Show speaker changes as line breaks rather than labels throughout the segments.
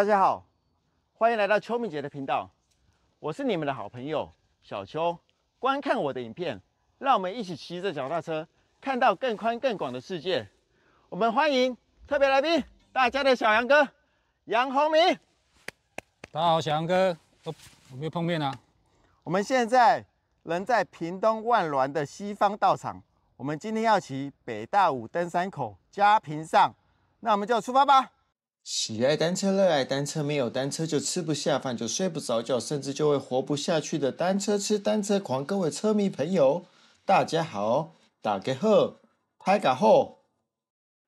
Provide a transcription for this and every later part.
大家好，欢迎来到秋明杰的频道，我是你们的好朋友小秋。观看我的影片，让我们一起骑着脚踏车，看到更宽更广的世界。我们欢迎特别来宾，大家的小杨哥杨宏明。大家好，小杨哥，我们又碰面了。我们现在人在屏东万峦的西方道场，我们今天要骑北大武登山口加平上，那我们就出发吧。喜爱单车，热爱单车，没有单车就吃不下饭，就睡不着觉，甚至就会活不下去的单车吃单车狂，各位车迷朋友，大家好，大家好，大家好！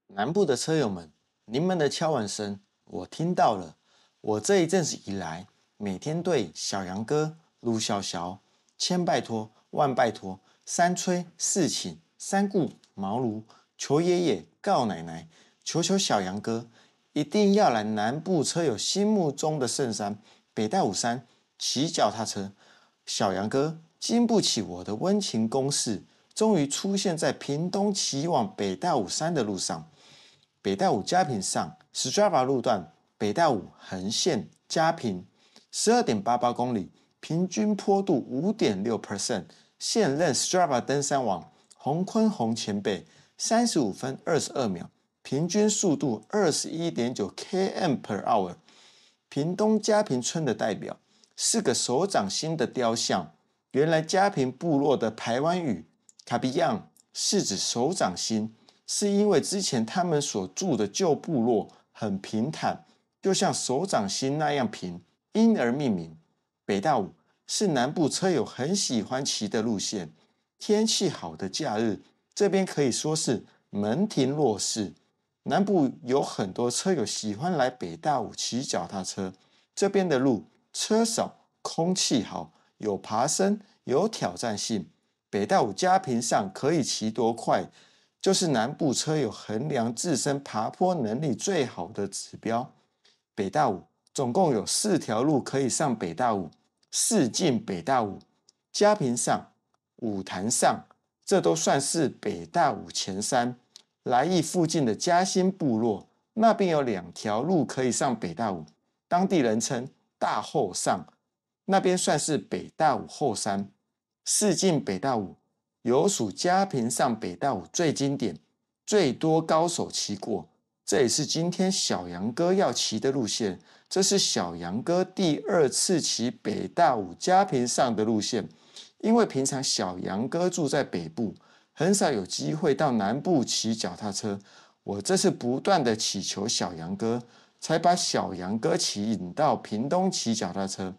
南部的车友们，你们的敲碗声我听到了。我这一阵子以来，每天对小杨哥、陆笑笑千拜托、万拜托、三催四请、三顾茅庐，求爷爷告奶奶，求求小杨哥。一定要来南部车友心目中的圣山北戴五山骑脚踏车。小杨哥经不起我的温情攻势，终于出现在屏东骑往北戴五山的路上。北戴五嘉平上 Strava 路段，北戴五横线嘉平，十二点八八公里，平均坡度五点六 percent。现任 Strava 登山王洪坤洪前辈，三十五分二十二秒。平均速度二十一点九 km per hour。屏东嘉平村的代表是个手掌心的雕像。原来嘉平部落的台湾语卡比样是指手掌心，是因为之前他们所住的旧部落很平坦，就像手掌心那样平，因而命名。北大五是南部车友很喜欢骑的路线。天气好的假日，这边可以说是门庭若市。南部有很多车友喜欢来北大武骑脚踏车，这边的路车少，空气好，有爬升，有挑战性。北大武家平上可以骑多快，就是南部车友衡量自身爬坡能力最好的指标。北大武总共有四条路可以上，北大武四进北大武，家平上、五潭上，这都算是北大武前三。来邑附近的嘉兴部落那边有两条路可以上北大武，当地人称大后上，那边算是北大武后山。四进北大武，有属嘉平上北大武最经典，最多高手骑过。这也是今天小杨哥要骑的路线。这是小杨哥第二次骑北大武嘉平上的路线，因为平常小杨哥住在北部。很少有机会到南部骑脚踏车，我这次不断的祈求小杨哥，才把小杨哥吸引到屏东骑脚踏车。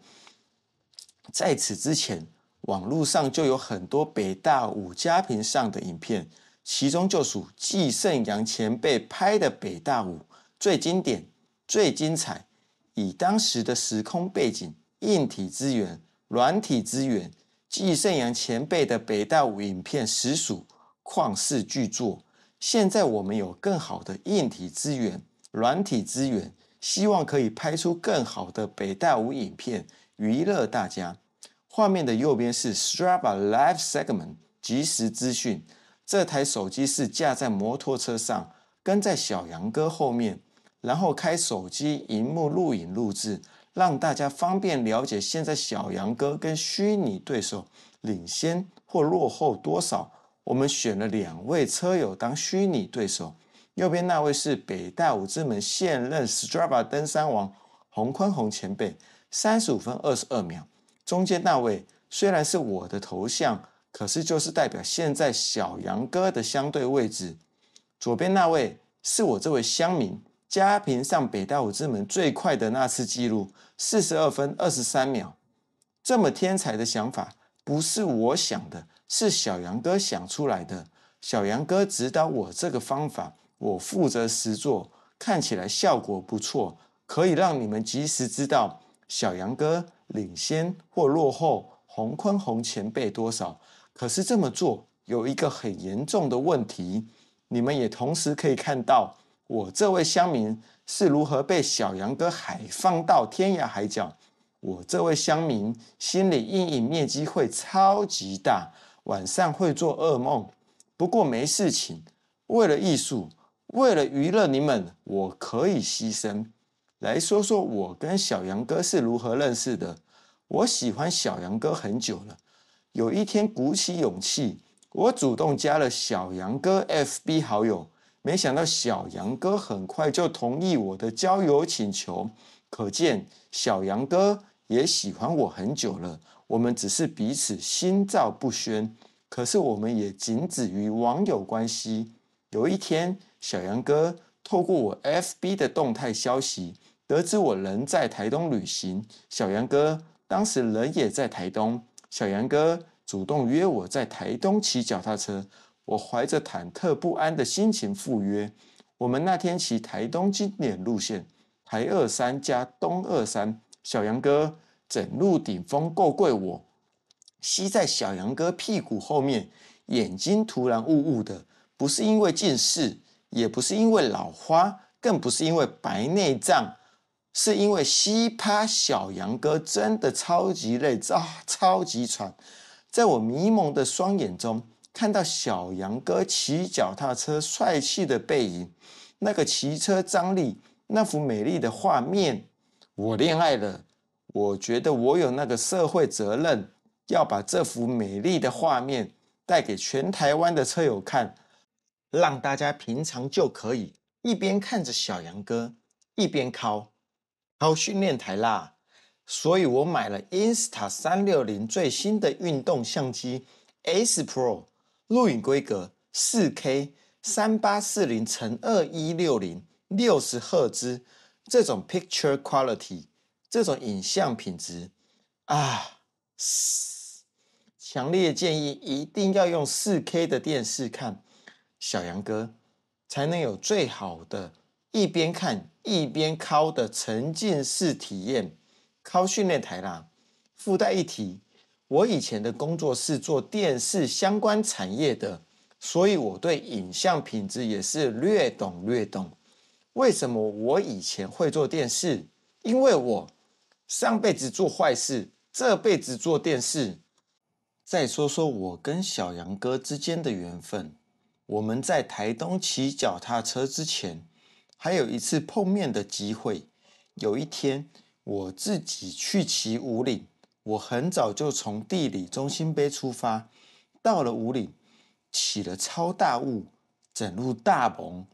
在此之前，网络上就有很多北大五家坪上的影片，其中就属季胜阳前辈拍的北大五最经典、最精彩。以当时的时空背景、硬体资源、软体资源。季胜阳前辈的北大五影片实属旷世巨作。现在我们有更好的硬体资源、软体资源，希望可以拍出更好的北大五影片，娱乐大家。画面的右边是 Strava Live Segment，即时资讯。这台手机是架在摩托车上，跟在小杨哥后面，然后开手机荧幕录影录制。让大家方便了解现在小杨哥跟虚拟对手领先或落后多少。我们选了两位车友当虚拟对手，右边那位是北大武之门现任 Strava 登山王洪坤洪前辈，三十五分二十二秒。中间那位虽然是我的头像，可是就是代表现在小杨哥的相对位置。左边那位是我这位乡民。嘉平上北大五之门最快的那次记录，四十二分二十三秒。这么天才的想法不是我想的，是小杨哥想出来的。小杨哥指导我这个方法，我负责实做，看起来效果不错，可以让你们及时知道小杨哥领先或落后洪坤洪前辈多少。可是这么做有一个很严重的问题，你们也同时可以看到。我这位乡民是如何被小杨哥海放到天涯海角？我这位乡民心里阴影面积会超级大，晚上会做噩梦。不过没事情，为了艺术，为了娱乐你们，我可以牺牲。来说说我跟小杨哥是如何认识的。我喜欢小杨哥很久了，有一天鼓起勇气，我主动加了小杨哥 FB 好友。没想到小杨哥很快就同意我的交友请求，可见小杨哥也喜欢我很久了。我们只是彼此心照不宣，可是我们也仅止于网友关系。有一天，小杨哥透过我 FB 的动态消息，得知我人在台东旅行。小杨哥当时人也在台东，小杨哥主动约我在台东骑脚踏车。我怀着忐忑不安的心情赴约。我们那天骑台东经典路线，台二三加东二三。小杨哥整路顶峰够贵，我吸在小杨哥屁股后面，眼睛突然雾雾的，不是因为近视，也不是因为老花，更不是因为白内障，是因为吸趴小杨哥真的超级累，超超级喘。在我迷蒙的双眼中。看到小杨哥骑脚踏车帅气的背影，那个骑车张力，那幅美丽的画面，我恋爱了。我觉得我有那个社会责任，要把这幅美丽的画面带给全台湾的车友看，让大家平常就可以一边看着小杨哥，一边考，考训练台啦。所以我买了 Insta 三六零最新的运动相机 S Pro。录影规格四 K 三八四零乘二一六零六十赫兹，这种 picture quality，这种影像品质啊，强烈建议一定要用四 K 的电视看小杨哥，才能有最好的一边看一边敲的沉浸式体验。敲训练台啦，附带一提。我以前的工作是做电视相关产业的，所以我对影像品质也是略懂略懂。为什么我以前会做电视？因为我上辈子做坏事，这辈子做电视。再说说我跟小杨哥之间的缘分，我们在台东骑脚踏车之前，还有一次碰面的机会。有一天我自己去骑五岭。我很早就从地理中心碑出发，到了五岭，起了超大雾，整路大蒙，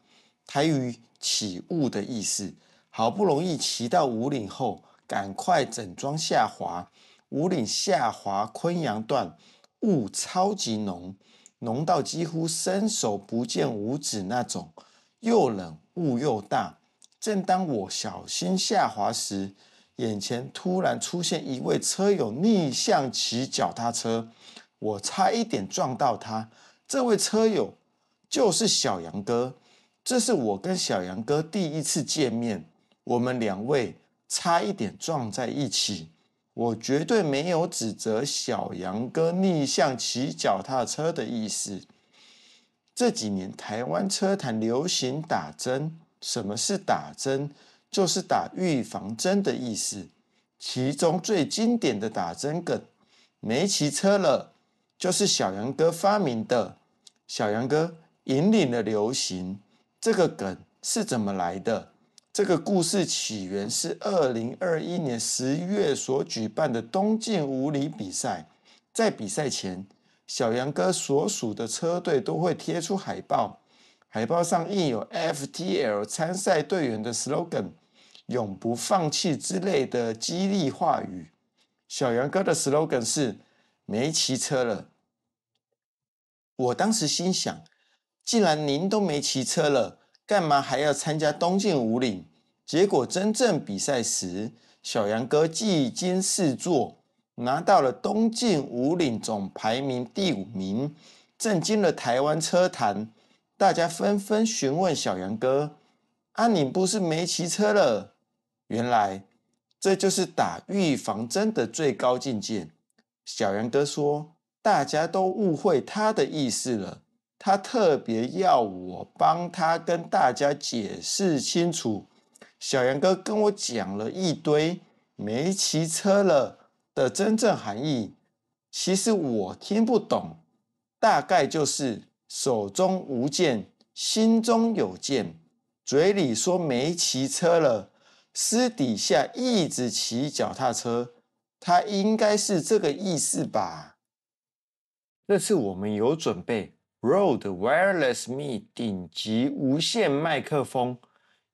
台语起雾的意思。好不容易骑到五岭后，赶快整装下滑。五岭下滑昆阳段，雾超级浓，浓到几乎伸手不见五指那种，又冷雾又大。正当我小心下滑时，眼前突然出现一位车友逆向骑脚踏车，我差一点撞到他。这位车友就是小杨哥，这是我跟小杨哥第一次见面，我们两位差一点撞在一起。我绝对没有指责小杨哥逆向骑脚踏车的意思。这几年台湾车坛流行打针，什么是打针？就是打预防针的意思。其中最经典的打针梗，没骑车了，就是小杨哥发明的。小杨哥引领了流行，这个梗是怎么来的？这个故事起源是二零二一年十一月所举办的东晋五里比赛。在比赛前，小杨哥所属的车队都会贴出海报，海报上印有 F T L 参赛队员的 slogan。永不放弃之类的激励话语。小杨哥的 slogan 是没骑车了。我当时心想，既然您都没骑车了，干嘛还要参加东晋五岭？结果真正比赛时，小杨哥技惊四座，拿到了东晋五岭总排名第五名，震惊了台湾车坛。大家纷纷询问小杨哥：“啊，你不是没骑车了？”原来这就是打预防针的最高境界。小杨哥说：“大家都误会他的意思了。他特别要我帮他跟大家解释清楚。”小杨哥跟我讲了一堆“没骑车了”的真正含义，其实我听不懂。大概就是手中无剑，心中有剑，嘴里说没骑车了。私底下一直骑脚踏车，他应该是这个意思吧？这次我们有准备 Road Wireless Me 顶级无线麦克风，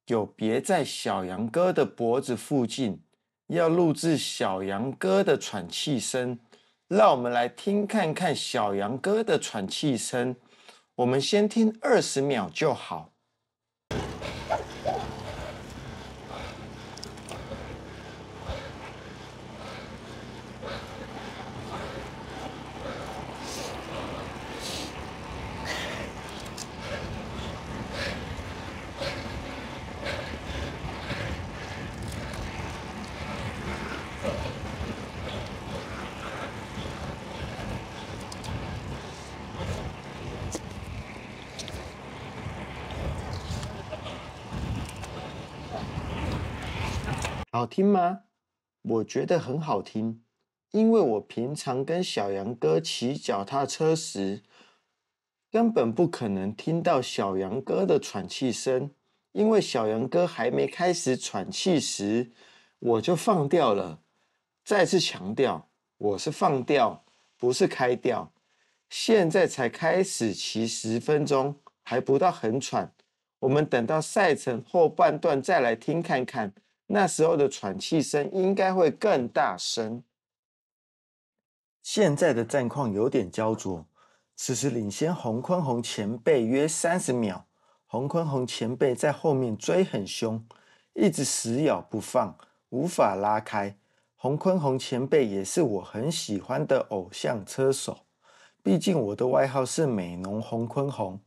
有别在小杨哥的脖子附近，要录制小杨哥的喘气声。让我们来听看看小杨哥的喘气声，我们先听二十秒就好。听吗？我觉得很好听，因为我平常跟小杨哥骑脚踏车时，根本不可能听到小杨哥的喘气声，因为小杨哥还没开始喘气时，我就放掉了。再次强调，我是放掉，不是开掉。现在才开始骑十分钟，还不到很喘。我们等到赛程后半段再来听看看。那时候的喘气声应该会更大声。现在的战况有点焦灼，此时领先洪坤宏前辈约三十秒，洪坤宏前辈在后面追很凶，一直死咬不放，无法拉开。洪坤宏前辈也是我很喜欢的偶像车手，毕竟我的外号是美农洪坤宏，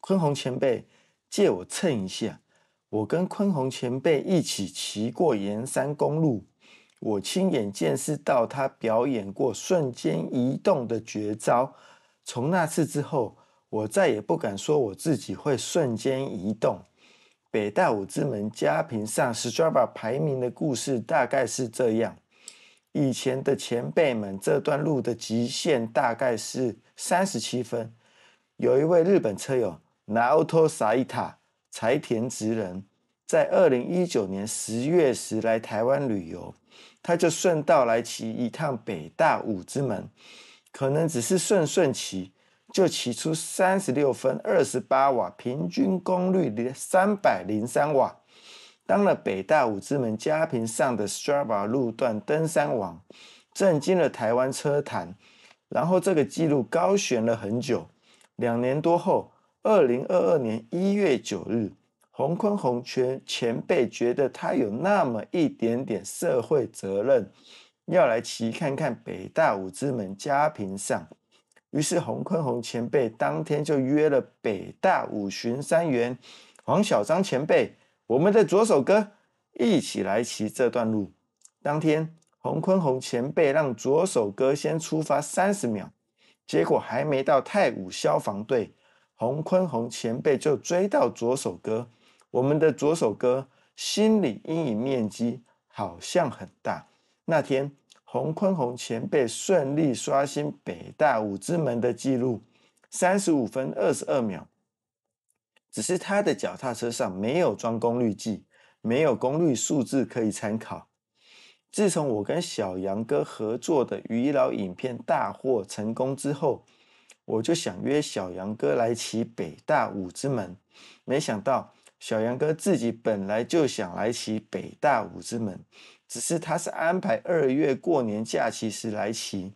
坤宏前辈借我蹭一下。我跟昆宏前辈一起骑过沿山公路，我亲眼见识到他表演过瞬间移动的绝招。从那次之后，我再也不敢说我自己会瞬间移动。北大五之门家平上 Strava 排名的故事大概是这样：以前的前辈们这段路的极限大概是三十七分，有一位日本车友 n a otosaita。柴田直人在二零一九年十月时来台湾旅游，他就顺道来骑一趟北大五之门，可能只是顺顺骑，就骑出三十六分二十八瓦平均功率三百零三瓦，当了北大五之门嘉平上的 Strava 路段登山王，震惊了台湾车坛。然后这个记录高悬了很久，两年多后。二零二二年一月九日，洪坤宏前前辈觉得他有那么一点点社会责任，要来骑看看北大五之门家平上。于是洪坤宏前辈当天就约了北大五巡三员黄小章前辈，我们的左手哥，一起来骑这段路。当天洪坤宏前辈让左手哥先出发三十秒，结果还没到太武消防队。洪坤宏前辈就追到左手哥，我们的左手哥心理阴影面积好像很大。那天，洪坤宏前辈顺利刷新北大五之门的记录，三十五分二十二秒。只是他的脚踏车上没有装功率计，没有功率数字可以参考。自从我跟小杨哥合作的余老影片大获成功之后。我就想约小杨哥来骑北大五之门，没想到小杨哥自己本来就想来骑北大五之门，只是他是安排二月过年假期时来骑，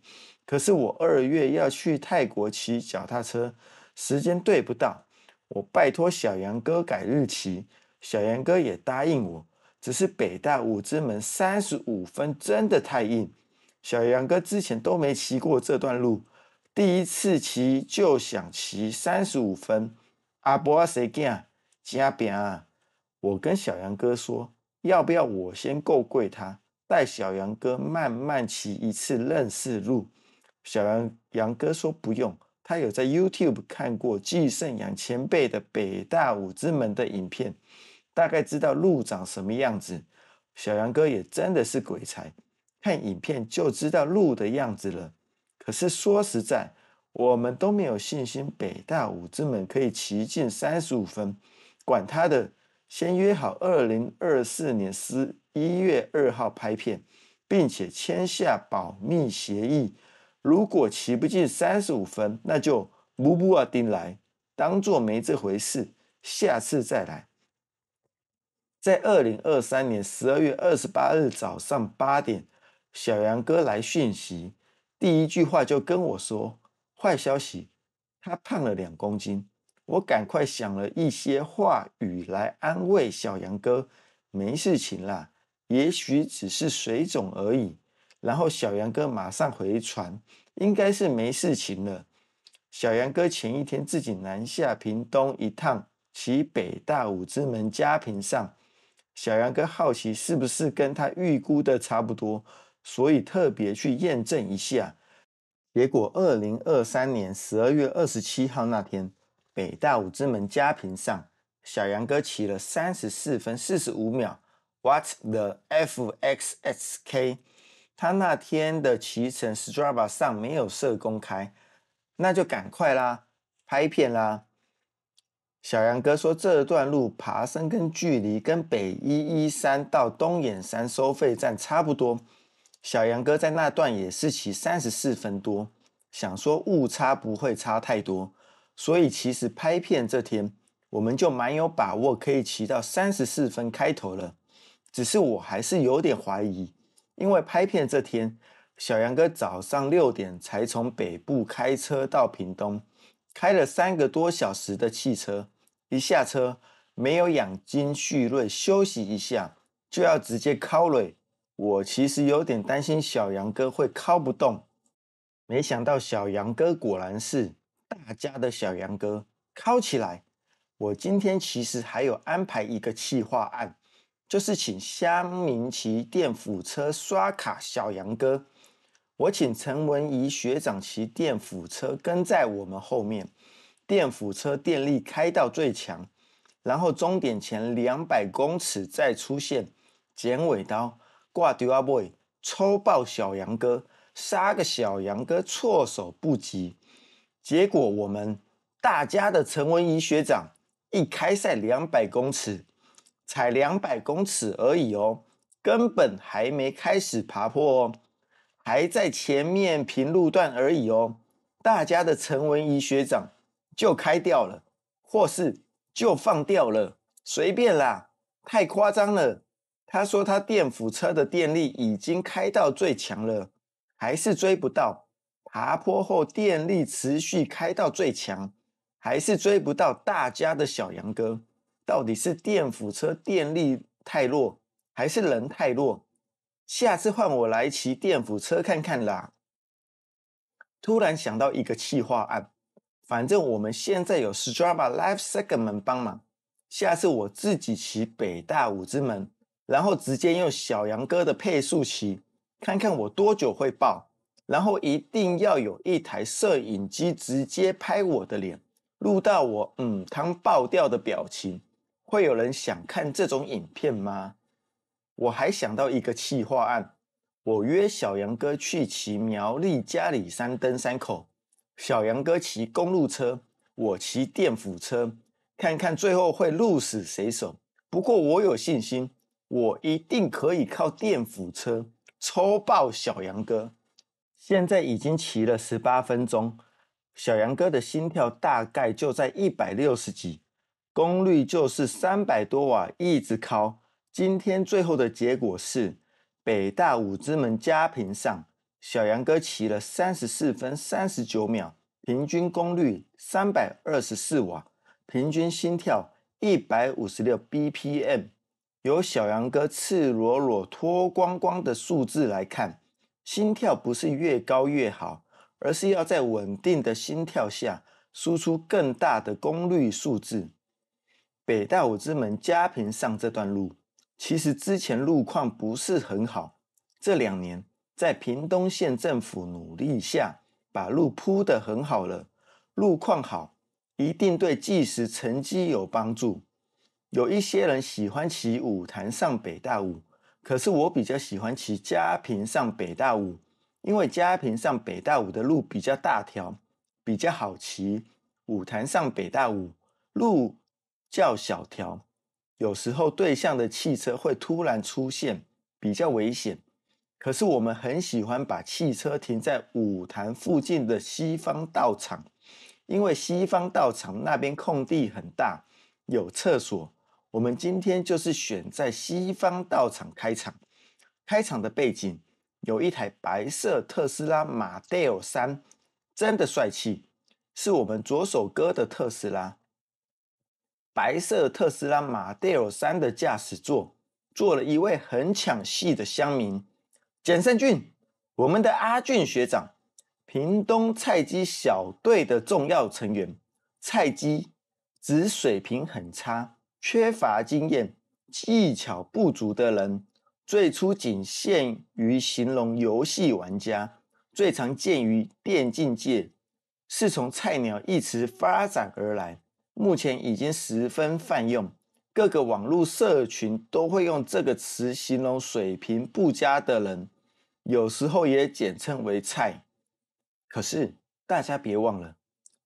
可是我二月要去泰国骑脚踏车，时间对不到，我拜托小杨哥改日期，小杨哥也答应我，只是北大五之门三十五分真的太硬，小杨哥之前都没骑过这段路。第一次骑就想骑三十五分，阿伯啊，谁囝？加平啊！我跟小杨哥说，要不要我先够跪他，带小杨哥慢慢骑一次认识路？小杨杨哥说不用，他有在 YouTube 看过季胜阳前辈的北大五之门的影片，大概知道路长什么样子。小杨哥也真的是鬼才，看影片就知道路的样子了。可是说实在，我们都没有信心北大五之门可以骑进三十五分。管他的，先约好二零二四年十一月二号拍片，并且签下保密协议。如果骑不进三十五分，那就不不啊，丁来当做没这回事，下次再来。在二零二三年十二月二十八日早上八点，小杨哥来讯息。第一句话就跟我说坏消息，他胖了两公斤。我赶快想了一些话语来安慰小杨哥，没事情啦，也许只是水肿而已。然后小杨哥马上回传，应该是没事情了。小杨哥前一天自己南下屏东一趟，其北大武之门家平上。小杨哥好奇是不是跟他预估的差不多。所以特别去验证一下，结果二零二三年十二月二十七号那天，北大五之门加坪上，小杨哥骑了三十四分四十五秒，What the f x x k？他那天的骑乘 Strava 上没有设公开，那就赶快啦，拍片啦。小杨哥说这段路爬升跟距离跟北一一三到东眼山收费站差不多。小杨哥在那段也是骑三十四分多，想说误差不会差太多，所以其实拍片这天我们就蛮有把握可以骑到三十四分开头了。只是我还是有点怀疑，因为拍片这天小杨哥早上六点才从北部开车到屏东，开了三个多小时的汽车，一下车没有养精蓄锐休息一下，就要直接考 a 我其实有点担心小杨哥会敲不动，没想到小杨哥果然是大家的小杨哥，敲起来。我今天其实还有安排一个企划案，就是请香明骑电辅车刷卡，小杨哥，我请陈文怡学长骑电辅车跟在我们后面，电辅车电力开到最强，然后终点前两百公尺再出现剪尾刀。挂吊啊，boy，抽爆小杨哥，杀个小杨哥措手不及。结果我们大家的陈文怡学长一开赛两百公尺，才两百公尺而已哦，根本还没开始爬坡哦，还在前面平路段而已哦。大家的陈文怡学长就开掉了，或是就放掉了，随便啦，太夸张了。他说：“他电辅车的电力已经开到最强了，还是追不到。爬坡后电力持续开到最强，还是追不到。大家的小杨哥，到底是电辅车电力太弱，还是人太弱？下次换我来骑电辅车看看啦。”突然想到一个气化案，反正我们现在有 Strava l i f e Segment 帮忙，下次我自己骑北大五之门。然后直接用小杨哥的配速骑，看看我多久会爆。然后一定要有一台摄影机直接拍我的脸，录到我嗯，汤爆掉的表情。会有人想看这种影片吗？我还想到一个企划案，我约小杨哥去骑苗栗嘉里山登山口，小杨哥骑公路车，我骑电辅车，看看最后会鹿死谁手。不过我有信心。我一定可以靠电辅车抽爆小杨哥！现在已经骑了十八分钟，小杨哥的心跳大概就在一百六十几，功率就是三百多瓦，一直靠。今天最后的结果是北大五之门加平上，小杨哥骑了三十四分三十九秒，平均功率三百二十四瓦，平均心跳一百五十六 bpm。由小杨哥赤裸裸、脱光光的数字来看，心跳不是越高越好，而是要在稳定的心跳下输出更大的功率数字。北大五之门嘉平上这段路，其实之前路况不是很好，这两年在屏东县政府努力下，把路铺得很好了，路况好，一定对计时成绩有帮助。有一些人喜欢骑舞坛上北大武，可是我比较喜欢骑家坪上北大武，因为家坪上北大武的路比较大条，比较好骑。舞坛上北大武路较小条，有时候对向的汽车会突然出现，比较危险。可是我们很喜欢把汽车停在舞坛附近的西方道场，因为西方道场那边空地很大，有厕所。我们今天就是选在西方道场开场。开场的背景有一台白色特斯拉 Model 三，真的帅气，是我们左手哥的特斯拉。白色特斯拉 Model 三的驾驶座坐了一位很抢戏的乡民简胜俊，我们的阿俊学长，屏东菜鸡小队的重要成员。菜鸡指水平很差。缺乏经验、技巧不足的人，最初仅限于形容游戏玩家，最常见于电竞界，是从“菜鸟”一词发展而来。目前已经十分泛用，各个网络社群都会用这个词形容水平不佳的人，有时候也简称为“菜”。可是大家别忘了，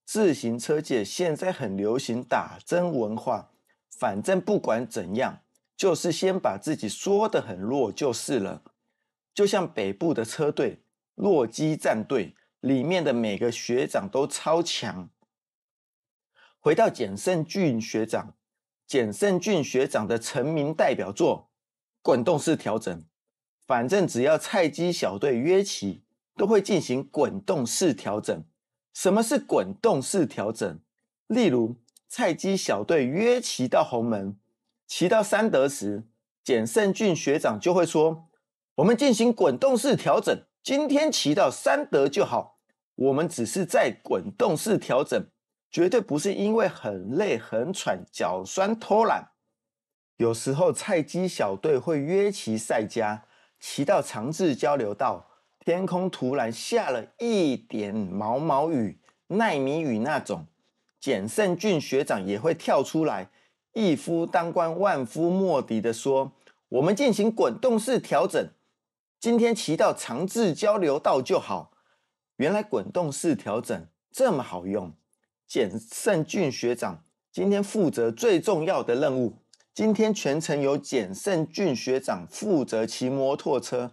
自行车界现在很流行打针文化。反正不管怎样，就是先把自己说的很弱就是了。就像北部的车队，洛基战队里面的每个学长都超强。回到简胜俊学长，简胜俊学长的成名代表作——滚动式调整。反正只要菜鸡小队约起，都会进行滚动式调整。什么是滚动式调整？例如。菜鸡小队约骑到红门，骑到三德时，简胜俊学长就会说：“我们进行滚动式调整，今天骑到三德就好。我们只是在滚动式调整，绝对不是因为很累、很喘、脚酸、偷懒。”有时候菜鸡小队会约骑赛家，骑到长治交流道，天空突然下了一点毛毛雨，奈米雨那种。简胜俊学长也会跳出来，一夫当关，万夫莫敌的说：“我们进行滚动式调整，今天骑到长治交流道就好。”原来滚动式调整这么好用。简胜俊学长今天负责最重要的任务，今天全程由简胜俊学长负责骑摩托车。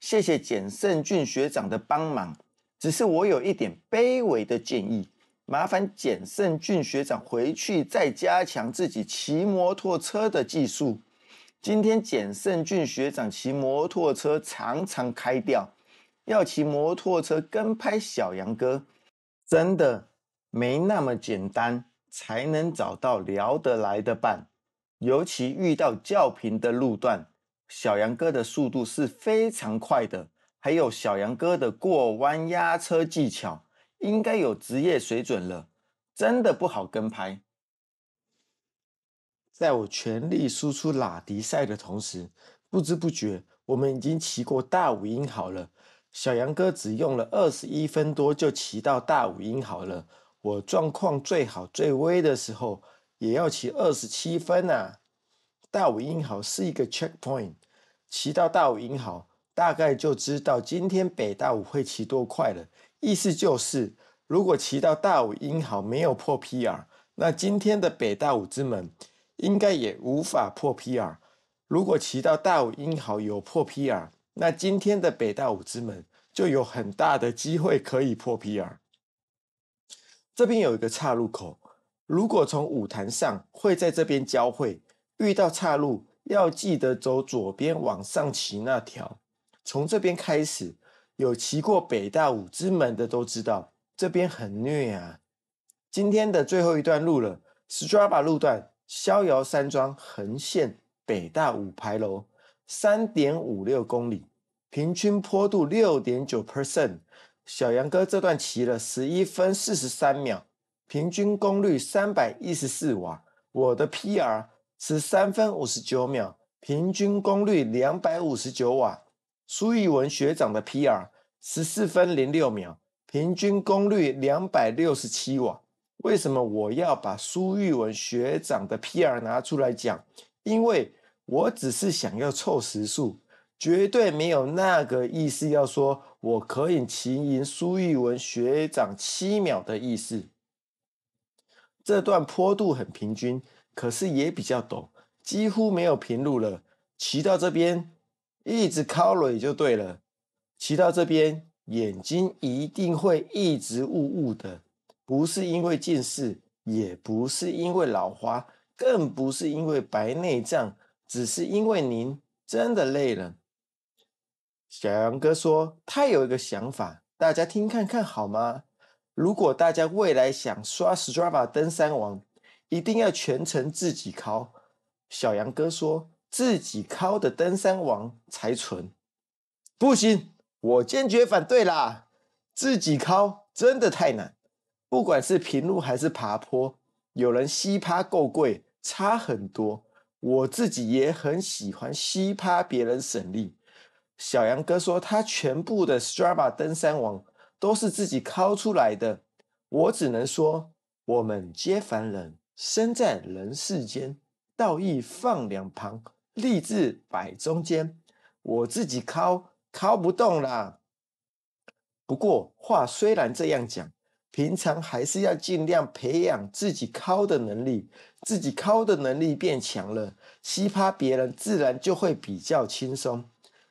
谢谢简胜俊学长的帮忙。只是我有一点卑微的建议。麻烦简胜俊学长回去再加强自己骑摩托车的技术。今天简胜俊学长骑摩托车常常开掉，要骑摩托车跟拍小杨哥，真的没那么简单才能找到聊得来的伴。尤其遇到较平的路段，小杨哥的速度是非常快的，还有小杨哥的过弯压车技巧。应该有职业水准了，真的不好跟拍。在我全力输出拉迪赛的同时，不知不觉我们已经骑过大五英豪了。小杨哥只用了二十一分多就骑到大五英豪了。我状况最好最微的时候也要骑二十七分呐。大五英豪是一个 checkpoint，骑到大五英豪大概就知道今天北大五会骑多快了。意思就是，如果骑到大武英豪没有破 P.R.，那今天的北大武之门应该也无法破 P.R.；如果骑到大武英豪有破 P.R.，那今天的北大武之门就有很大的机会可以破 P.R.。这边有一个岔路口，如果从舞台上会在这边交汇，遇到岔路要记得走左边往上骑那条，从这边开始。有骑过北大五之门的都知道，这边很虐啊！今天的最后一段路了，Strava 路段，逍遥山庄横线北大五牌楼，三点五六公里，平均坡度六点九 percent。小杨哥这段骑了十一分四十三秒，平均功率三百一十四瓦。我的 PR 十三分五十九秒，平均功率两百五十九瓦。苏玉文学长的 PR 十四分零六秒，平均功率两百六十七瓦。为什么我要把苏玉文学长的 PR 拿出来讲？因为我只是想要凑时数，绝对没有那个意思，要说我可以骑赢苏玉文学长七秒的意思。这段坡度很平均，可是也比较陡，几乎没有平路了。骑到这边。一直靠累就对了，骑到这边眼睛一定会一直雾雾的，不是因为近视，也不是因为老花，更不是因为白内障，只是因为您真的累了。小杨哥说他有一个想法，大家听看看好吗？如果大家未来想刷 Strava 登山王，一定要全程自己靠。小杨哥说。自己烤的登山王才纯，不行，我坚决反对啦！自己敲真的太难，不管是平路还是爬坡，有人西趴够贵，差很多。我自己也很喜欢西趴，别人省力。小杨哥说他全部的 Strava 登山王都是自己敲出来的，我只能说，我们皆凡人，身在人世间，道义放两旁。立志摆中间，我自己敲敲不动啦。不过话虽然这样讲，平常还是要尽量培养自己敲的能力。自己敲的能力变强了，吸趴别人自然就会比较轻松。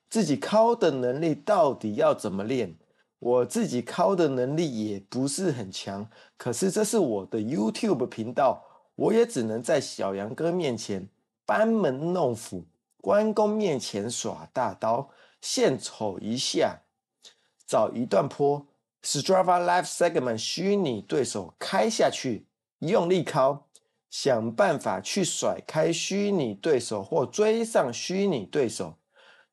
自己敲的能力到底要怎么练？我自己敲的能力也不是很强，可是这是我的 YouTube 频道，我也只能在小杨哥面前。班门弄斧，关公面前耍大刀，献丑一下。找一段坡，Strava Live Segment 虚拟对手开下去，用力敲，想办法去甩开虚拟对手或追上虚拟对手。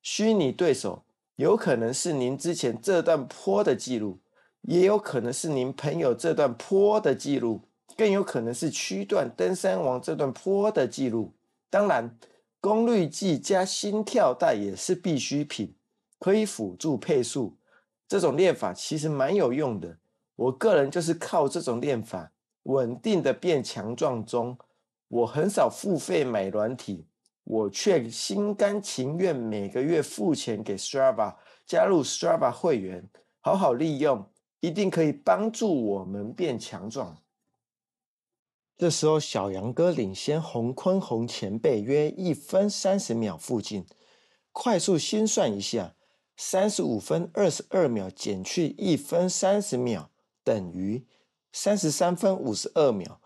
虚拟对手有可能是您之前这段坡的记录，也有可能是您朋友这段坡的记录，更有可能是区段登山王这段坡的记录。当然，功率计加心跳带也是必需品，可以辅助配速。这种练法其实蛮有用的。我个人就是靠这种练法稳定的变强壮中。我很少付费买软体，我却心甘情愿每个月付钱给 Strava，加入 Strava 会员，好好利用，一定可以帮助我们变强壮。这时候，小杨哥领先洪坤洪前辈约一分三十秒附近。快速心算一下，三十五分二十二秒减去一分三十秒，等于三十三分五十二秒。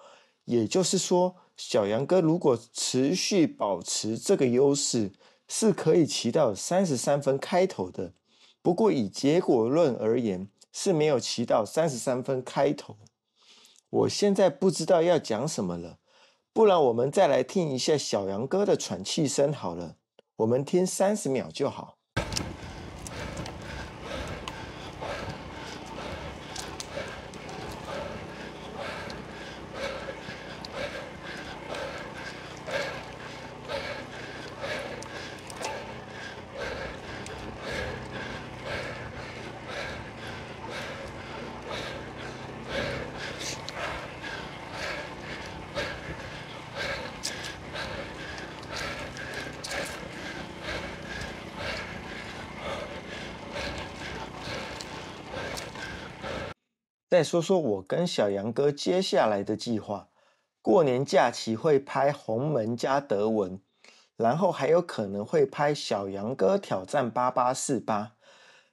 也就是说，小杨哥如果持续保持这个优势，是可以骑到三十三分开头的。不过，以结果论而言，是没有骑到三十三分开头。我现在不知道要讲什么了，不然我们再来听一下小杨哥的喘气声好了，我们听三十秒就好。再说说我跟小杨哥接下来的计划，过年假期会拍《红门加德文》，然后还有可能会拍小杨哥挑战八八四八。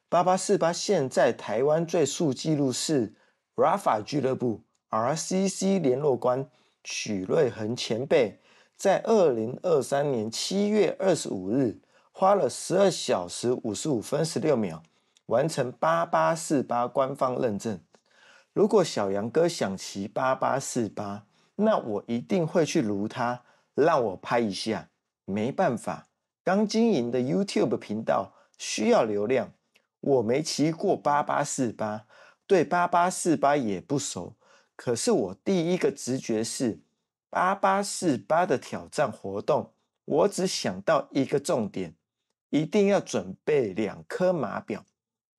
八八四八现在台湾最速纪录是 Rafa 俱乐部 RCC 联络官许瑞恒前辈在二零二三年七月二十五日花了十二小时五十五分十六秒完成八八四八官方认证。如果小杨哥想骑八八四八，那我一定会去撸他，让我拍一下。没办法，刚经营的 YouTube 频道需要流量，我没骑过八八四八，对八八四八也不熟。可是我第一个直觉是，八八四八的挑战活动，我只想到一个重点，一定要准备两颗码表，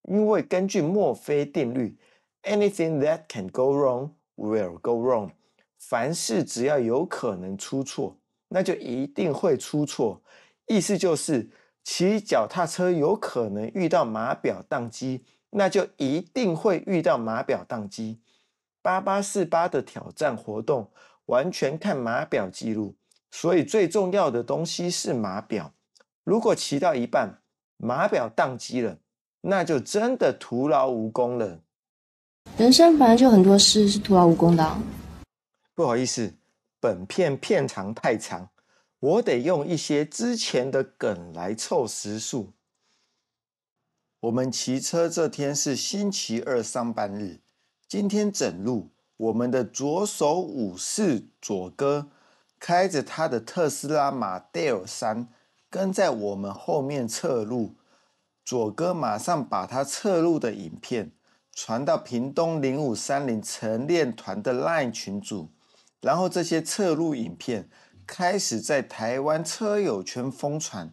因为根据墨菲定律。Anything that can go wrong will go wrong。凡事只要有可能出错，那就一定会出错。意思就是，骑脚踏车有可能遇到码表宕机，那就一定会遇到码表宕机。八八四八的挑战活动完全看码表记录，所以最重要的东西是码表。如果骑到一半码表宕机了，那就真的徒劳无功了。人生本来就很多事是徒劳无功的。不好意思，本片片长太长，我得用一些之前的梗来凑时数。我们骑车这天是星期二上班日，今天整路。我们的左手武士左哥开着他的特斯拉 Model 三，跟在我们后面侧路。左哥马上把他侧路的影片。传到屏东零五三零晨练团的 LINE 群组，然后这些侧录影片开始在台湾车友圈疯传。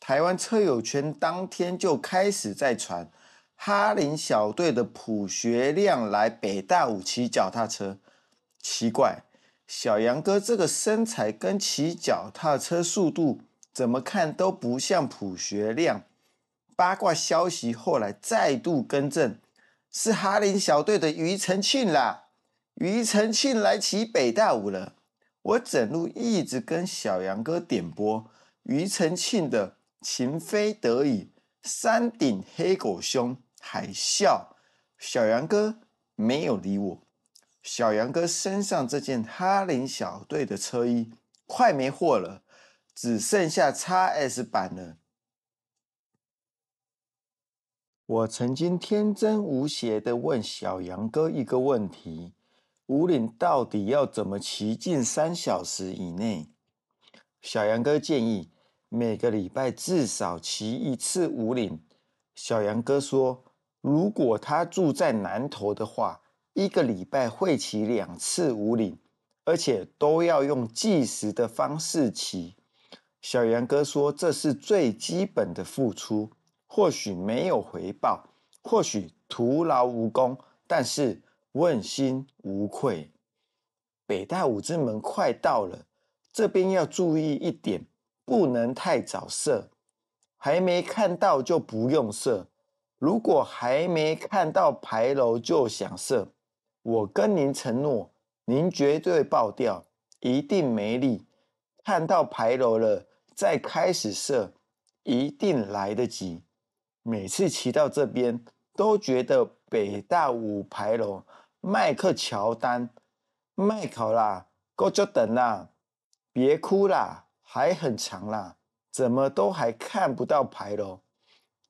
台湾车友圈当天就开始在传哈林小队的普学亮来北大五骑脚踏车。奇怪，小杨哥这个身材跟骑脚踏车速度，怎么看都不像普学亮。八卦消息后来再度更正。是哈林小队的庾澄庆啦，庾澄庆来起北大舞了。我整路一直跟小杨哥点播庾澄庆的《情非得已》《山顶黑狗兄》《海啸》，小杨哥没有理我。小杨哥身上这件哈林小队的车衣快没货了，只剩下叉 S 版了。我曾经天真无邪的问小杨哥一个问题：五岭到底要怎么骑进三小时以内？小杨哥建议每个礼拜至少骑一次五岭。小杨哥说，如果他住在南投的话，一个礼拜会骑两次五岭，而且都要用计时的方式骑。小杨哥说，这是最基本的付出。或许没有回报，或许徒劳无功，但是问心无愧。北大武之门快到了，这边要注意一点，不能太早射，还没看到就不用射。如果还没看到牌楼就想射，我跟您承诺，您绝对爆掉，一定没力。看到牌楼了再开始射，一定来得及。每次骑到这边，都觉得北大五牌楼、迈克乔丹、麦考啦，哥就等啦，别哭啦，还很长啦，怎么都还看不到牌楼？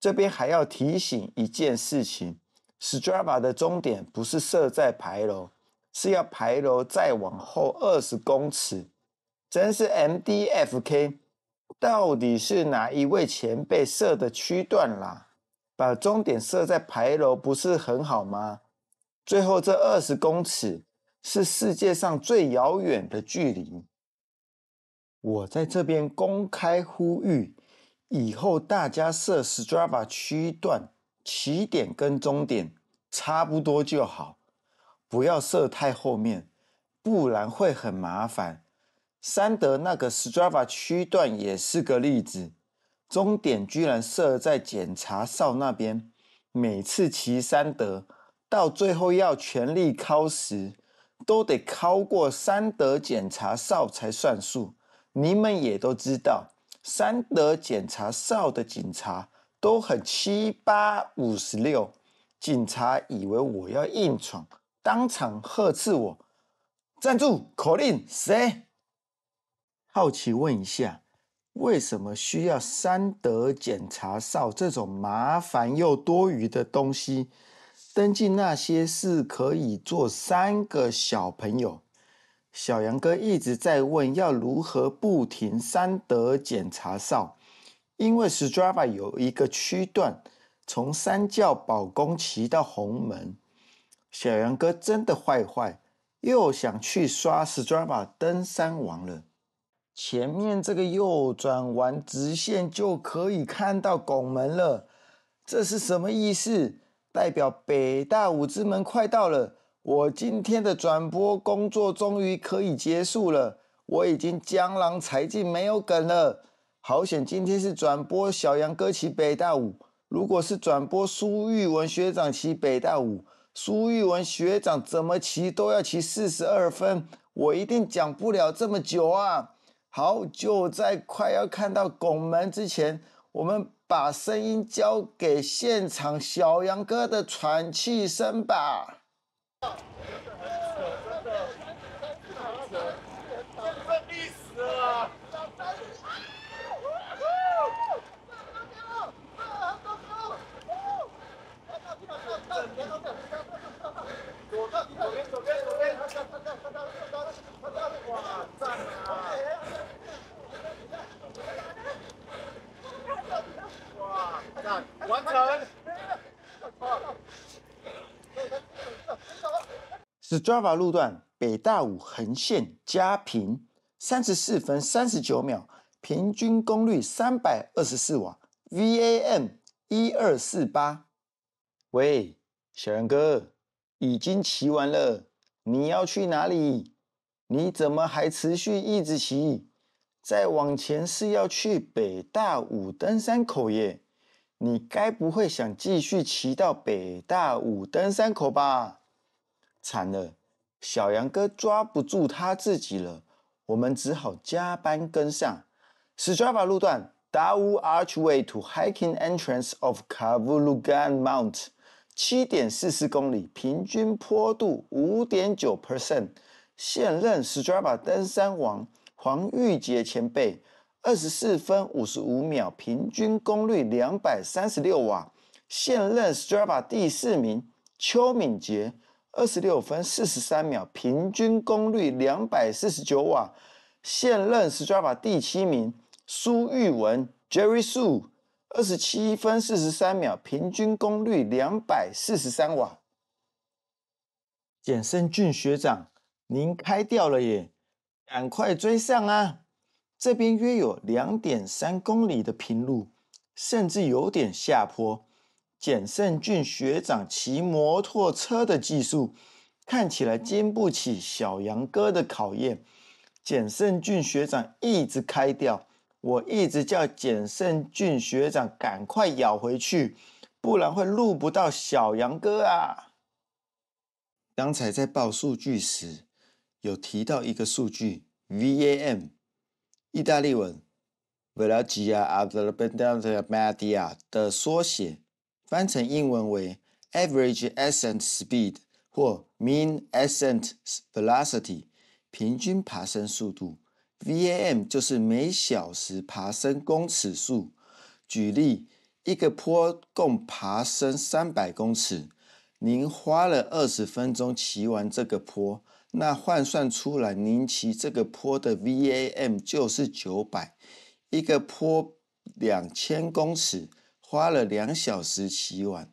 这边还要提醒一件事情：Strava 的终点不是设在牌楼，是要牌楼再往后二十公尺。真是 MDFK。到底是哪一位前辈设的区段啦？把终点设在牌楼不是很好吗？最后这二十公尺是世界上最遥远的距离。我在这边公开呼吁，以后大家设 Strava 区段，起点跟终点差不多就好，不要设太后面，不然会很麻烦。三德那个 Strava 区段也是个例子，终点居然设在检查哨那边。每次骑三德到最后要全力敲时，都得敲过三德检查哨才算数。你们也都知道，三德检查哨的警察都很七八五十六。警察以为我要硬闯，当场呵斥我：“站住！口令谁？”好奇问一下，为什么需要三德检查哨这种麻烦又多余的东西？登记那些是可以做三个小朋友。小杨哥一直在问要如何不停三德检查哨，因为 Strava 有一个区段从三教宝宫骑到红门。小杨哥真的坏坏，又想去刷 Strava 登山王了。前面这个右转弯直线就可以看到拱门了，这是什么意思？代表北大五之门快到了。我今天的转播工作终于可以结束了，我已经江郎才尽没有梗了。好险，今天是转播小杨哥骑北大五，如果是转播苏玉文学长骑北大五，苏玉文学长怎么骑都要骑四十二分，我一定讲不了这么久啊。好，就在快要看到拱门之前，我们把声音交给现场小杨哥的喘气声吧。完成。Strava 路段北大五横线加平，三十四分三十九秒，平均功率三百二十四瓦，VAM 一二四八。喂，小杨哥，已经骑完了，你要去哪里？你怎么还持续一直骑？再往前是要去北大五登山口耶。你该不会想继续骑到北大五登山口吧？惨了，小杨哥抓不住他自己了，我们只好加班跟上。Strava 路段：d 达 u Archway to Hiking Entrance of k a v u l u g a n Mount，七点四四公里，平均坡度五点九 percent。现任 Strava 登山王黄玉杰前辈。二十四分五十五秒，平均功率两百三十六瓦，现任 Strava 第四名邱敏杰。二十六分四十三秒，平均功率两百四十九瓦，现任 Strava 第七名苏玉文 Jerry Su。二十七分四十三秒，平均功率两百四十三瓦。简生俊学长，您开掉了耶，赶快追上啊！这边约有两点三公里的平路，甚至有点下坡。简胜俊学长骑摩托车的技术看起来经不起小杨哥的考验。简胜俊学长一直开掉，我一直叫简胜俊学长赶快咬回去，不然会录不到小杨哥啊！刚才在报数据时有提到一个数据 VAM。意大利文 v e l a g i a a d a r p e n d e n t e media 的缩写，翻译成英文为 average ascent speed 或 mean ascent velocity，平均爬升速度。VAM 就是每小时爬升公尺数。举例，一个坡共爬升三百公尺，您花了二十分钟骑完这个坡。那换算出来，您骑这个坡的 VAM 就是九百，一个坡两千公尺，花了两小时骑完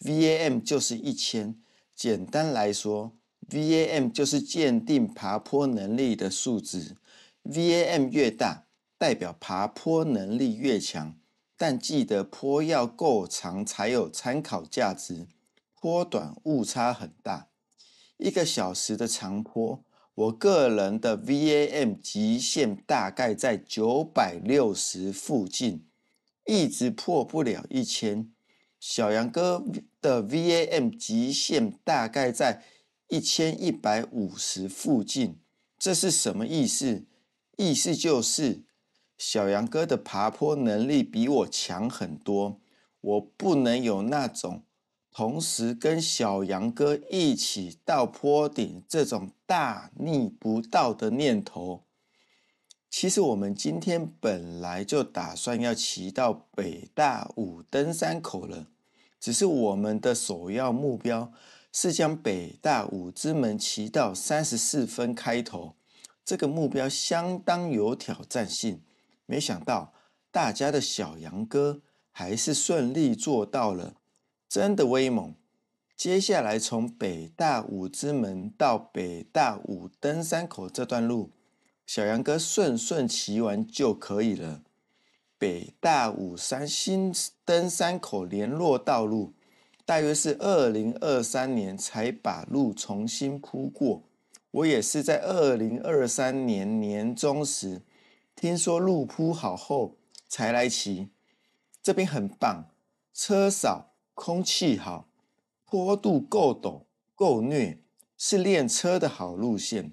，VAM 就是一千。简单来说，VAM 就是鉴定爬坡能力的数值，VAM 越大，代表爬坡能力越强。但记得坡要够长才有参考价值，坡短误差很大。一个小时的长坡，我个人的 VAM 极限大概在九百六十附近，一直破不了一千。小杨哥的 VAM 极限大概在一千一百五十附近，这是什么意思？意思就是小杨哥的爬坡能力比我强很多，我不能有那种。同时跟小杨哥一起到坡顶，这种大逆不道的念头。其实我们今天本来就打算要骑到北大五登山口了，只是我们的首要目标是将北大五之门骑到三十四分开头，这个目标相当有挑战性。没想到大家的小杨哥还是顺利做到了。真的威猛！接下来从北大五之门到北大五登山口这段路，小杨哥顺顺骑完就可以了。北大五山新登山口联络道路，大约是二零二三年才把路重新铺过。我也是在二零二三年年中时，听说路铺好后才来骑。这边很棒，车少。空气好，坡度够陡够虐，是练车的好路线。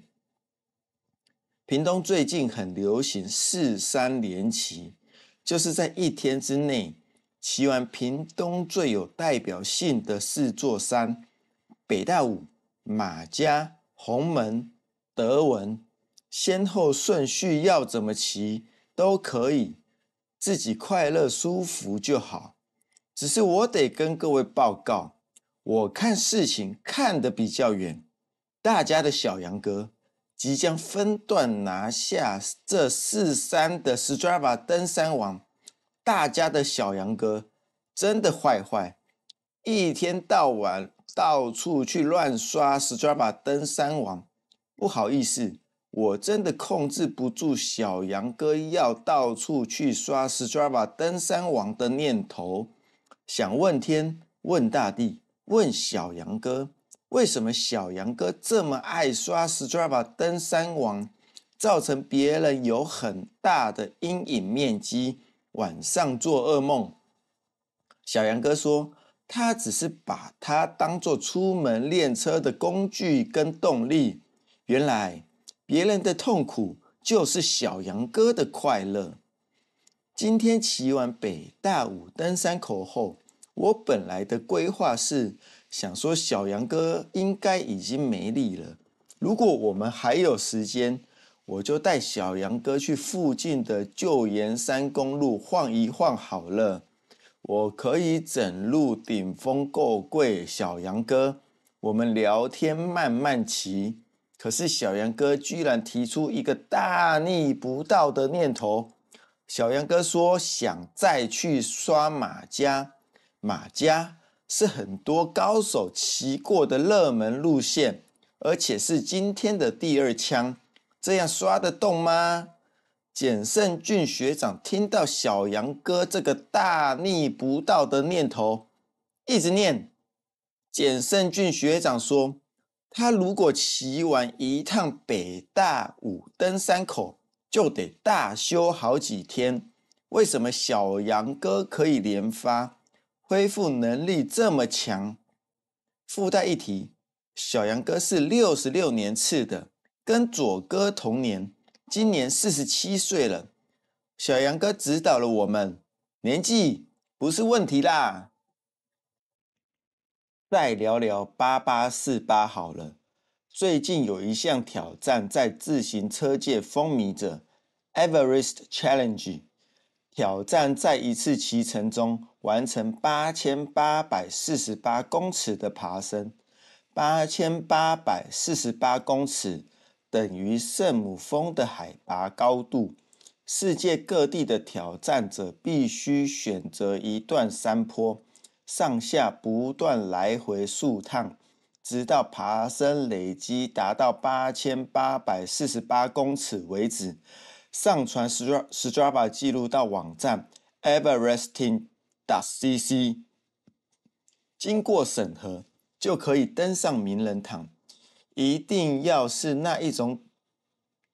屏东最近很流行四山连骑，就是在一天之内骑完屏东最有代表性的四座山：北大武、马家、红门、德文。先后顺序要怎么骑都可以，自己快乐舒服就好。只是我得跟各位报告，我看事情看得比较远。大家的小杨哥即将分段拿下这四三的 Strava 登山王。大家的小杨哥真的坏坏，一天到晚到处去乱刷 Strava 登山王。不好意思，我真的控制不住小杨哥要到处去刷 Strava 登山王的念头。想问天，问大地，问小杨哥，为什么小杨哥这么爱刷 Strava 登山网，造成别人有很大的阴影面积，晚上做噩梦？小杨哥说，他只是把它当做出门练车的工具跟动力。原来别人的痛苦，就是小杨哥的快乐。今天骑完北大武登山口后，我本来的规划是想说小杨哥应该已经没力了。如果我们还有时间，我就带小杨哥去附近的旧岩山公路晃一晃好了。我可以整路顶峰够贵，小杨哥，我们聊天慢慢骑。可是小杨哥居然提出一个大逆不道的念头。小杨哥说：“想再去刷马家，马家是很多高手骑过的热门路线，而且是今天的第二枪，这样刷得动吗？”简胜俊学长听到小杨哥这个大逆不道的念头，一直念。简胜俊学长说：“他如果骑完一趟北大五登山口。”就得大修好几天。为什么小杨哥可以连发，恢复能力这么强？附带一提，小杨哥是六十六年次的，跟左哥同年，今年四十七岁了。小杨哥指导了我们，年纪不是问题啦。再聊聊八八四八好了。最近有一项挑战在自行车界风靡着 ——Everest Challenge，挑战在一次骑程中完成八千八百四十八公尺的爬升。八千八百四十八公尺等于圣母峰的海拔高度。世界各地的挑战者必须选择一段山坡，上下不断来回数趟。直到爬升累积达到八千八百四十八公尺为止，上传 Strava 记录到网站 Everesting.cc，经过审核就可以登上名人堂。一定要是那一种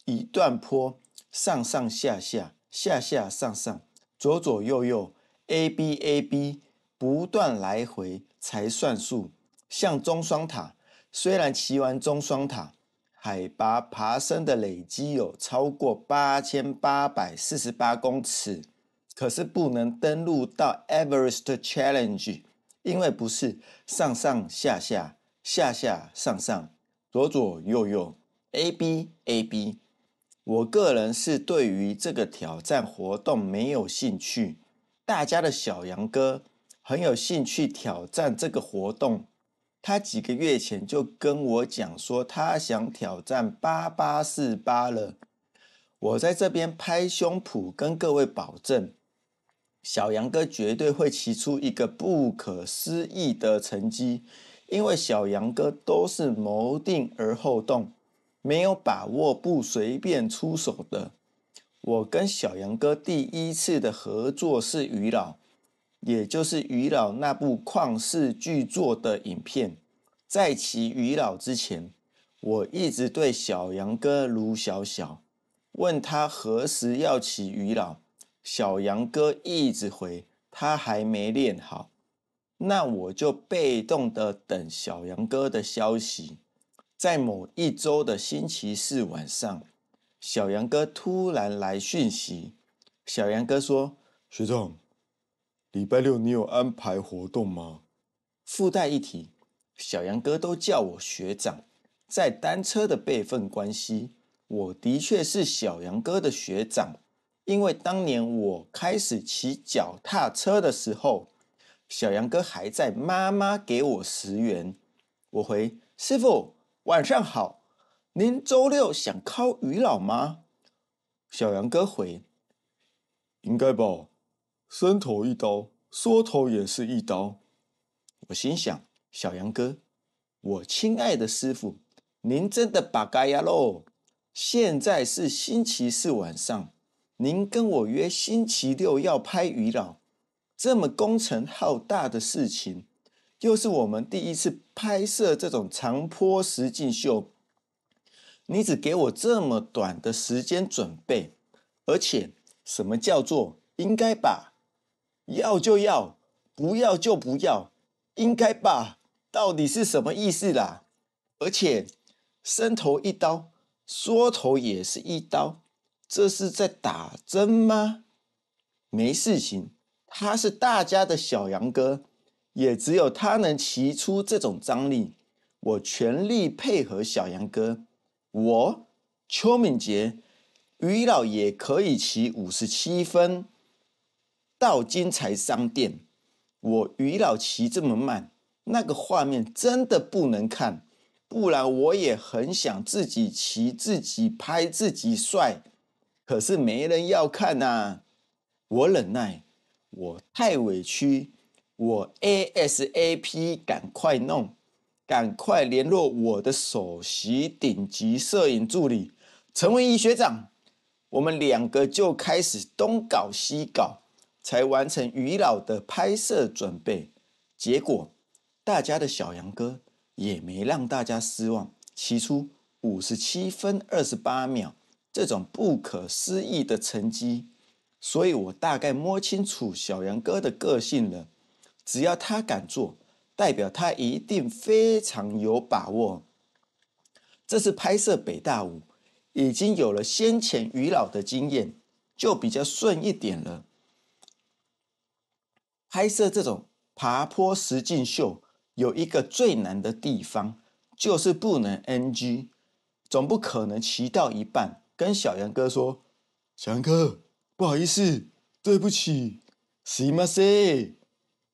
以断坡上上下下、下下上上、左左右右、A B A B 不断来回才算数。像中双塔，虽然骑完中双塔，海拔爬升的累积有超过八千八百四十八公尺，可是不能登录到 Everest Challenge，因为不是上上下下、下下上上、左左右右、A B A B。我个人是对于这个挑战活动没有兴趣，大家的小杨哥很有兴趣挑战这个活动。他几个月前就跟我讲说，他想挑战八八四八了。我在这边拍胸脯跟各位保证，小杨哥绝对会提出一个不可思议的成绩，因为小杨哥都是谋定而后动，没有把握不随便出手的。我跟小杨哥第一次的合作是渔老。也就是于老那部旷世巨作的影片，在其于老之前，我一直对小杨哥卢小小问他何时要起于老，小杨哥一直回他还没练好，那我就被动的等小杨哥的消息，在某一周的星期四晚上，小杨哥突然来讯息，小杨哥说学长。礼拜六你有安排活动吗？附带一提，小杨哥都叫我学长，在单车的辈分关系，我的确是小杨哥的学长。因为当年我开始骑脚踏车的时候，小杨哥还在。妈妈给我十元，我回师傅晚上好，您周六想烤鱼佬吗？小杨哥回，应该吧。伸头一刀，缩头也是一刀。我心想：小杨哥，我亲爱的师傅，您真的把嘎呀喽？现在是星期四晚上，您跟我约星期六要拍鱼佬，这么工程浩大的事情，又是我们第一次拍摄这种长坡石镜秀，你只给我这么短的时间准备，而且什么叫做应该把？要就要，不要就不要，应该吧？到底是什么意思啦？而且伸头一刀，缩头也是一刀，这是在打针吗？没事情，他是大家的小杨哥，也只有他能骑出这种张力。我全力配合小杨哥，我邱敏杰、于老爷可以骑五十七分。到金财商店，我于老骑这么慢，那个画面真的不能看，不然我也很想自己骑、自己拍、自己帅。可是没人要看呐，我忍耐，我太委屈，我 A S A P 赶快弄，赶快联络我的首席顶级摄影助理陈文怡学长，我们两个就开始东搞西搞。才完成于老的拍摄准备，结果大家的小杨哥也没让大家失望，骑出五十七分二十八秒，这种不可思议的成绩，所以我大概摸清楚小杨哥的个性了。只要他敢做，代表他一定非常有把握。这次拍摄北大舞，已经有了先前于老的经验，就比较顺一点了。拍摄这种爬坡实景秀，有一个最难的地方，就是不能 NG，总不可能骑到一半跟小杨哥说：“杨哥，不好意思，对不起，C 吗 C，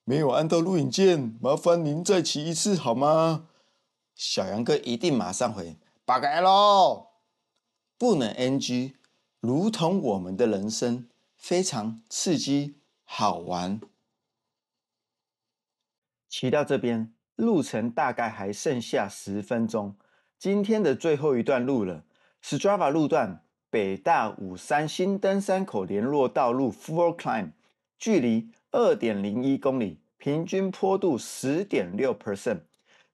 没有按到录影键，麻烦您再骑一次好吗？”小杨哥一定马上回：“拜拜喽！”不能 NG，如同我们的人生，非常刺激、好玩。骑到这边，路程大概还剩下十分钟，今天的最后一段路了。Strava 路段：北大五山新登山口联络道路，Full Climb，距离二点零一公里，平均坡度十点六 percent。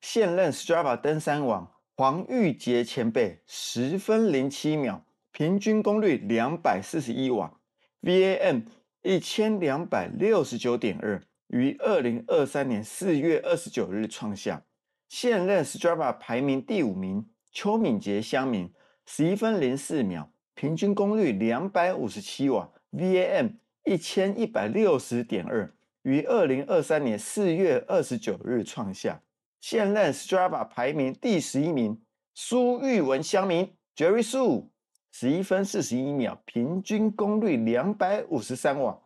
现任 Strava 登山王黄玉杰前辈，十分零七秒，平均功率两百四十一瓦，VAM 一千两百六十九点二。于二零二三年四月二十九日创下现任 Strava 排名第五名邱敏杰乡民十一分零四秒，平均功率两百五十七瓦，VAM 一千一百六十点二。于二零二三年四月二十九日创下现任 Strava 排名第十一名苏玉文乡民 Jerry Su 十一分四十一秒，平均功率两百五十三瓦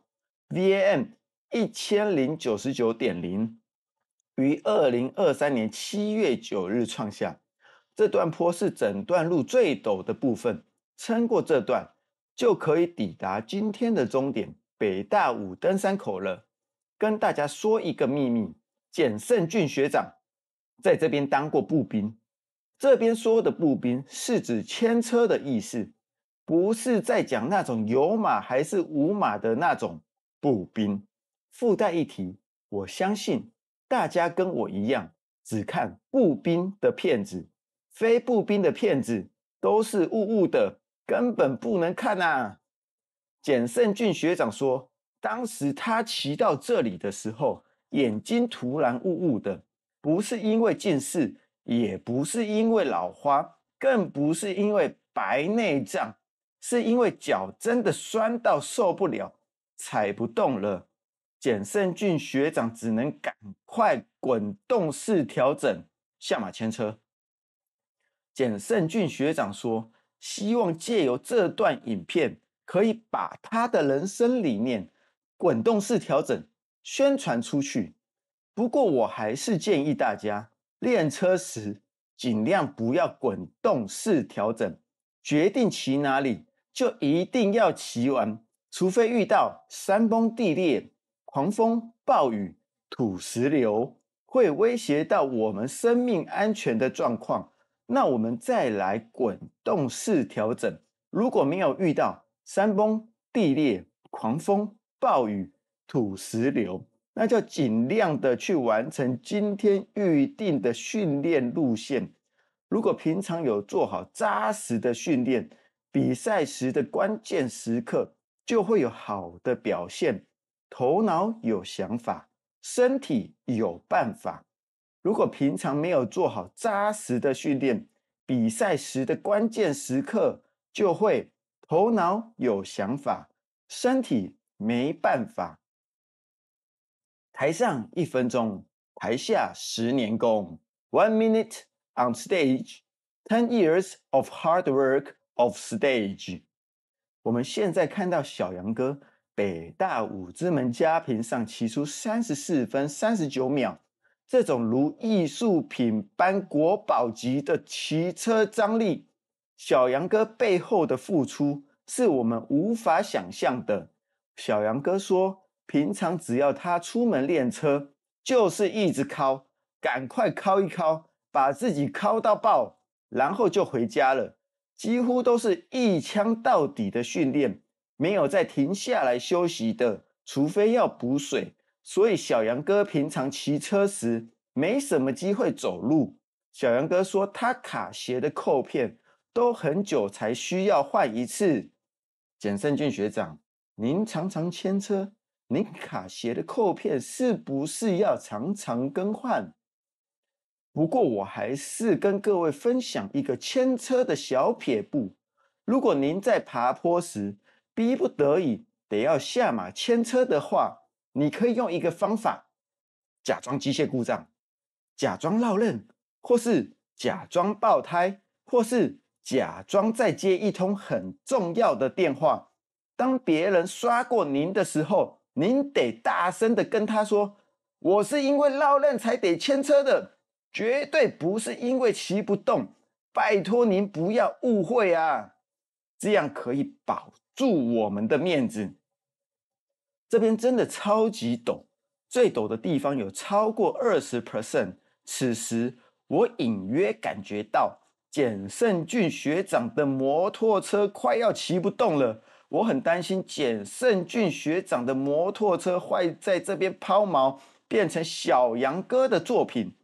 ，VAM。一千零九十九点零，于二零二三年七月九日创下。这段坡是整段路最陡的部分，撑过这段就可以抵达今天的终点北大武登山口了。跟大家说一个秘密，简胜俊学长在这边当过步兵。这边说的步兵是指牵车的意思，不是在讲那种有马还是无马的那种步兵。附带一提，我相信大家跟我一样，只看步兵的片子，非步兵的片子都是雾雾的，根本不能看呐。简胜俊学长说，当时他骑到这里的时候，眼睛突然雾雾的，不是因为近视，也不是因为老花，更不是因为白内障，是因为脚真的酸到受不了，踩不动了。简胜俊学长只能赶快滚动式调整下马牵车。简胜俊学长说：“希望借由这段影片，可以把他的人生理念‘滚动式调整’宣传出去。不过，我还是建议大家练车时尽量不要滚动式调整，决定骑哪里就一定要骑完，除非遇到山崩地裂。”狂风暴雨、土石流会威胁到我们生命安全的状况，那我们再来滚动式调整。如果没有遇到山崩地裂、狂风暴雨、土石流，那就尽量的去完成今天预定的训练路线。如果平常有做好扎实的训练，比赛时的关键时刻就会有好的表现。头脑有想法，身体有办法。如果平常没有做好扎实的训练，比赛时的关键时刻就会头脑有想法，身体没办法。台上一分钟，台下十年功。One minute on stage, ten years of hard work o f stage。我们现在看到小杨哥。北大五之门，家评上骑出三十四分三十九秒，这种如艺术品般国宝级的骑车张力，小杨哥背后的付出是我们无法想象的。小杨哥说：“平常只要他出门练车，就是一直敲，赶快敲一敲，把自己敲到爆，然后就回家了，几乎都是一枪到底的训练。”没有再停下来休息的，除非要补水。所以小杨哥平常骑车时没什么机会走路。小杨哥说，他卡鞋的扣片都很久才需要换一次。简胜俊学长，您常常牵车，您卡鞋的扣片是不是要常常更换？不过我还是跟各位分享一个牵车的小撇步。如果您在爬坡时，逼不得已得要下马牵车的话，你可以用一个方法：假装机械故障，假装绕刃，或是假装爆胎，或是假装再接一通很重要的电话。当别人刷过您的时候，您得大声的跟他说：“我是因为绕刃才得牵车的，绝对不是因为骑不动。拜托您不要误会啊！”这样可以保。住我们的面子，这边真的超级陡，最陡的地方有超过二十 percent。此时，我隐约感觉到简胜俊学长的摩托车快要骑不动了。我很担心简胜俊学长的摩托车会在这边抛锚，变成小杨哥的作品。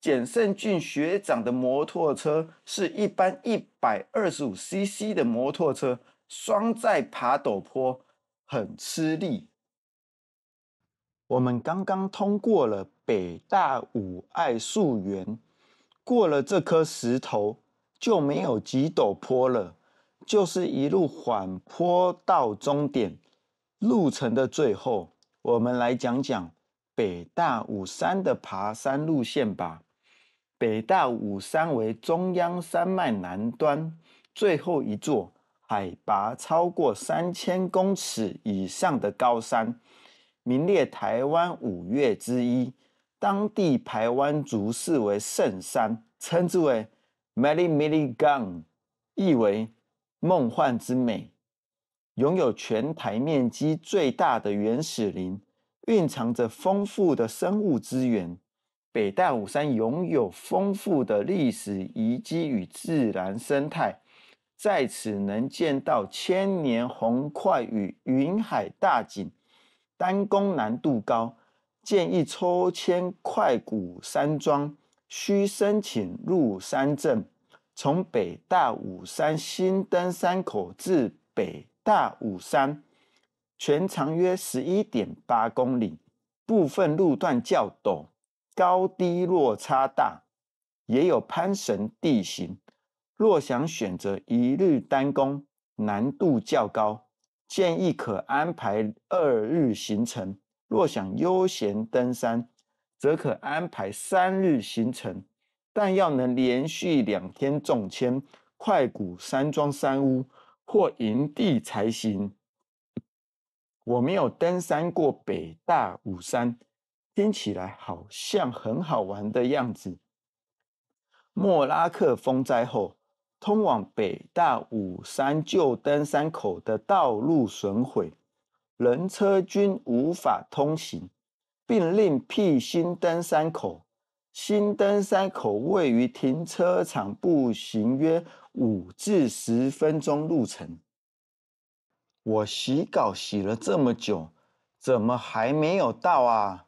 简胜俊学长的摩托车是一般一百二十五 cc 的摩托车。双在爬陡坡很吃力。我们刚刚通过了北大五爱树园，过了这颗石头就没有几陡坡了，就是一路缓坡到终点。路程的最后，我们来讲讲北大五山的爬山路线吧。北大五山为中央山脉南端最后一座。海拔超过三千公尺以上的高山，名列台湾五岳之一。当地台湾族视为圣山，称之为 Mali m i l i Gang，意为梦幻之美。拥有全台面积最大的原始林，蕴藏着丰富的生物资源。北戴五山拥有丰富的历史遗迹与自然生态。在此能见到千年红块与云海大景，单攻难度高，建议抽签。快古山庄需申请入山证。从北大武山新登山口至北大武山，全长约十一点八公里，部分路段较陡，高低落差大，也有攀绳地形。若想选择一日单工，难度较高，建议可安排二日行程。若想悠闲登山，则可安排三日行程，但要能连续两天中签快谷山庄山屋或营地才行。我没有登山过北大武山，听起来好像很好玩的样子。莫拉克风灾后。通往北大五山旧登山口的道路损毁，人车均无法通行，并另辟新登山口。新登山口位于停车场，步行约五至十分钟路程。我洗稿洗了这么久，怎么还没有到啊？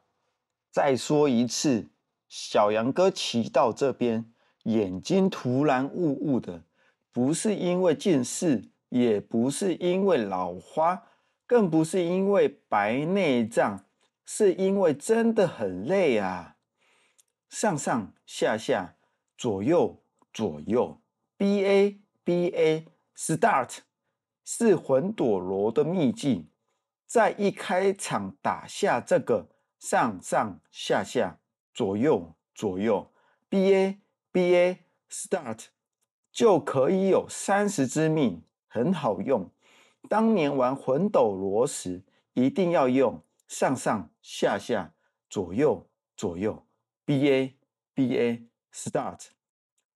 再说一次，小杨哥骑到这边。眼睛突然雾雾的，不是因为近视，也不是因为老花，更不是因为白内障，是因为真的很累啊！上上下下，左右左右，B A B A，Start，是魂斗罗的秘技，在一开场打下这个上上下下，左右左右，B A。B A start 就可以有三十支命，很好用。当年玩魂斗罗时，一定要用上上下下左右左右 B A B A start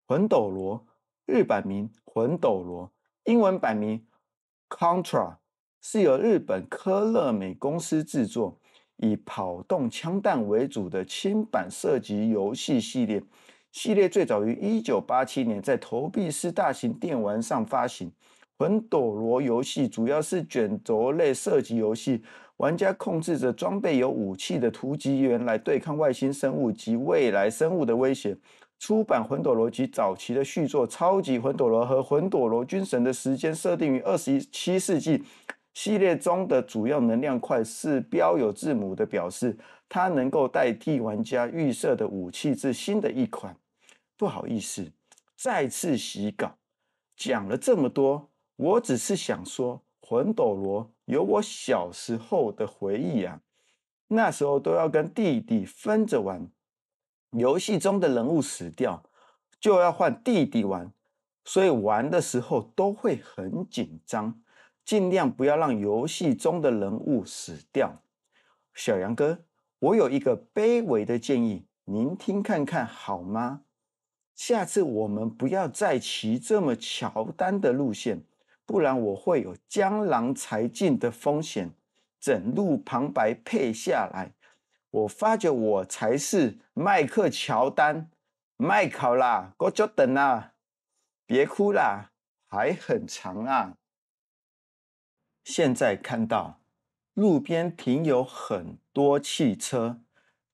魂斗罗日本名魂斗罗，英文版名 Contra，是由日本科乐美公司制作，以跑动、枪弹为主的轻版射击游戏系列。系列最早于一九八七年在投币式大型电玩上发行。魂斗罗游戏主要是卷轴类射击游戏，玩家控制着装备有武器的突击员来对抗外星生物及未来生物的威胁。出版魂斗罗及早期的续作《超级魂斗罗》和《魂斗罗：军神》的时间设定于二十一七世纪。系列中的主要能量块是标有字母的，表示它能够代替玩家预设的武器至新的一款。不好意思，再次洗稿，讲了这么多，我只是想说，《魂斗罗》有我小时候的回忆啊。那时候都要跟弟弟分着玩，游戏中的人物死掉，就要换弟弟玩，所以玩的时候都会很紧张，尽量不要让游戏中的人物死掉。小杨哥，我有一个卑微的建议，您听看看好吗？下次我们不要再骑这么乔丹的路线，不然我会有江郎才尽的风险。整路旁白配下来，我发觉我才是迈克乔丹，麦考啦，Go 等啦，啊！别哭啦，还很长啊。现在看到路边停有很多汽车，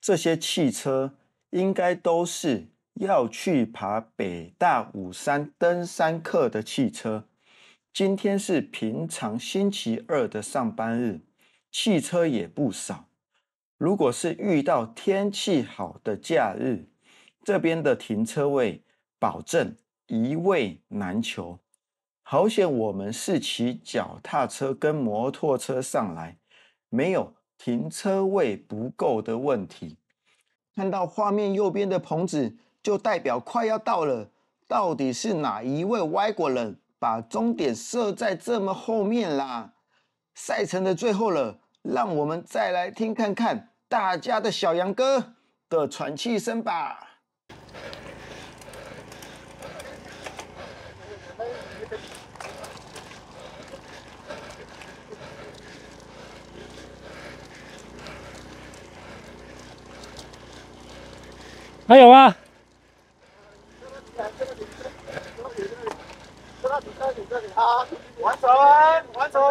这些汽车应该都是。要去爬北大五山登山客的汽车，今天是平常星期二的上班日，汽车也不少。如果是遇到天气好的假日，这边的停车位保证一位难求。好险我们是骑脚踏车跟摩托车上来，没有停车位不够的问题。看到画面右边的棚子。就代表快要到了，到底是哪一位外国人把终点设在这么后面啦？赛程的最后了，让我们再来听看看大家的小杨哥的喘气声吧。还有啊！完成，完成！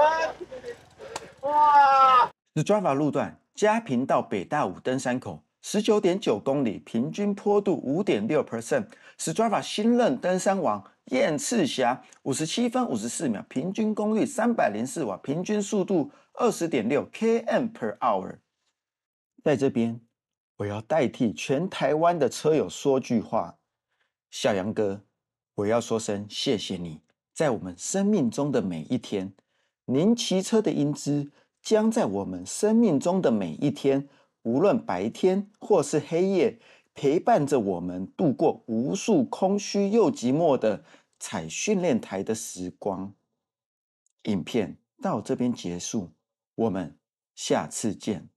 哇！Strava 路段，嘉平到北大武登山口，十九点九公里，平均坡度五点六 percent。Strava 新任登山王燕赤霞，五十七分五十四秒，平均功率三百零四瓦，平均速度二十点六 km per hour。在这边，我要代替全台湾的车友说句话。小杨哥，我要说声谢谢你，在我们生命中的每一天，您骑车的英姿将在我们生命中的每一天，无论白天或是黑夜，陪伴着我们度过无数空虚又寂寞的踩训练台的时光。影片到这边结束，我们下次见。